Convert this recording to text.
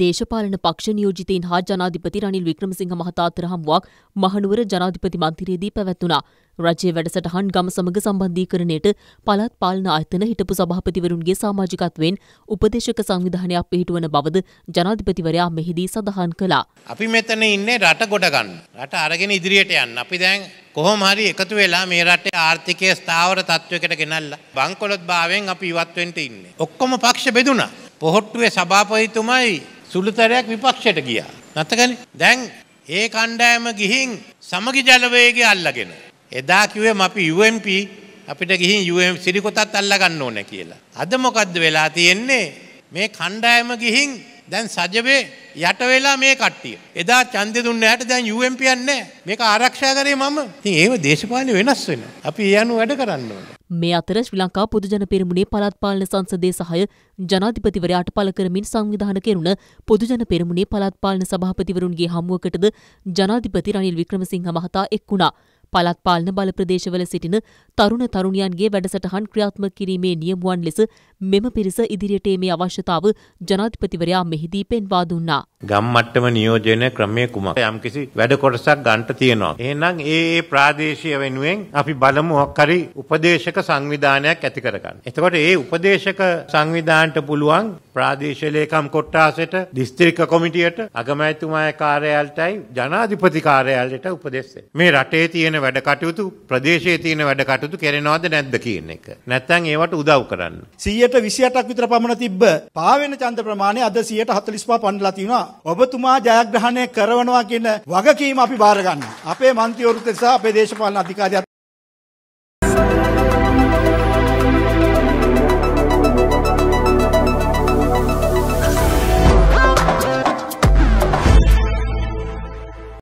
දේශපාලන පක්ෂ නියෝජිතයින් හා ජනාධිපති රනිල් වික්‍රමසිංහ මහතා අතර හමුවක් මහනුවර ජනාධිපති මන්දිරයේදී පැවැත්වුණා. රජයේ වැඩසටහන් ගම සමග සම්බන්ධීකරණයට පළාත් පාලන ආයතන හිටපු සභාපතිවරුන්ගේ සමාජිකත්වයෙන් උපදේශක සංවිධානයක් පිහිටුවන බවද ජනාධිපතිවරයා මෙහිදී සඳහන් කළා. අපි මෙතන ඉන්නේ රට ගොඩ ගන්න. රට අරගෙන ඉදිරියට යන්න. අපි දැන් කොහොම හරි එකතු වෙලා මේ රටේ ආර්ථිකය ස්ථාවර තත්වයකට ගෙනල්ලා බංකොලොත් භාවයෙන් අපි ඉවත් වෙන්න ඉන්නේ. ඔක්කොම පක්ෂ බෙදුණා. පොහොට්ටුවේ සභාපතිතුමයි සුළුතරයක් විපක්ෂයට ගියා. නැත්තකනේ. දැන් ඒ කණ්ඩායම ගිහින් සමගි ජලවේගය අල්ලගෙන එදා කිව්වේ අපි UMP අපිට ගිහින් UMP සිරිකොතත් අල්ලගන්න ඕනේ කියලා. අද මොකද්ද වෙලා තියෙන්නේ? මේ කණ්ඩායම ගිහින් දැන් සජබේ යට වෙලා මේ කට්ටිය. එදා ඡන්දෙ දුන්න හැට දැන් UMP යන්නේ මේක ආරක්ෂා කරේ මම. ඉතින් ඒව දේශපාලනේ වෙනස් වෙනවා. අපි ඒ අනුව වැඩ කරන්න ඕනේ. මේ අතර ශ්‍රී ලංකා පොදුජන පෙරමුණේ පළාත් පාලන සංසදයේ සහය ජනාධිපතිවරයාට පළ කරමින් සංවිධාන කෙරුණ පොදුජන පෙරමුණේ පළාත් පාලන සභාපතිවරුන්ගේ හමුවකටද ජනාධිපති රනිල් වික්‍රමසිංහ මහතා එක් වුණා. පළත් පාලන බල ප්‍රදේශවල සිටින තරුණ තරුණියන්ගේ වැඩසටහන් ක්‍රියාත්මක කිරීමේ නියමුවන් ලෙස මෙම පිරිස ඉදිරියට මේ අවශ්‍යතාව ජනාධිපතිවරයා මෙහිදී පෙන්වා දුන්නා. ගම් මට්ටම නියෝජන ක්‍රමය කුමක්? යම්කිසි වැඩ කොටසක් ගන්නට තියෙනවා. එහෙනම් ඒ ඒ ප්‍රාදේශීය වෙනුවෙන් අපි බලමු හරි උපදේශක සංවිධානයක් ඇති කරගන්න. එතකොට ඒ උපදේශක සංවිධානට පුළුවන් ප්‍රාදේශීය ලේකම් කොට්ටාසෙට, දිස්ත්‍රික්ක කොමිටියට, අගමැතිතුමාගේ කාර්යාලයටයි ජනාධිපති කාර්යාලයට උපදෙස් මේ රටේ තියෙන වැඩ කටයුතු, ප්‍රදේශයේ තියෙන වැඩ කටයුතු කරනවද නැද්ද කියන එක. නැත්නම් ඒවට උදව් කරන්න. 100ට 28ක් විතර පමණ තිබ්බ පාවෙන ඡන්ද ප්‍රමාණය අද 145 පන්නලා තිනවා. ඔබතුමා ජයග්‍රහණය කරවනවා කියන වගකීම අපි බාරගන්න. අපේ මන්ත්‍රීවරුත් සහ අපේ දේශපාලන අධිකාරියත්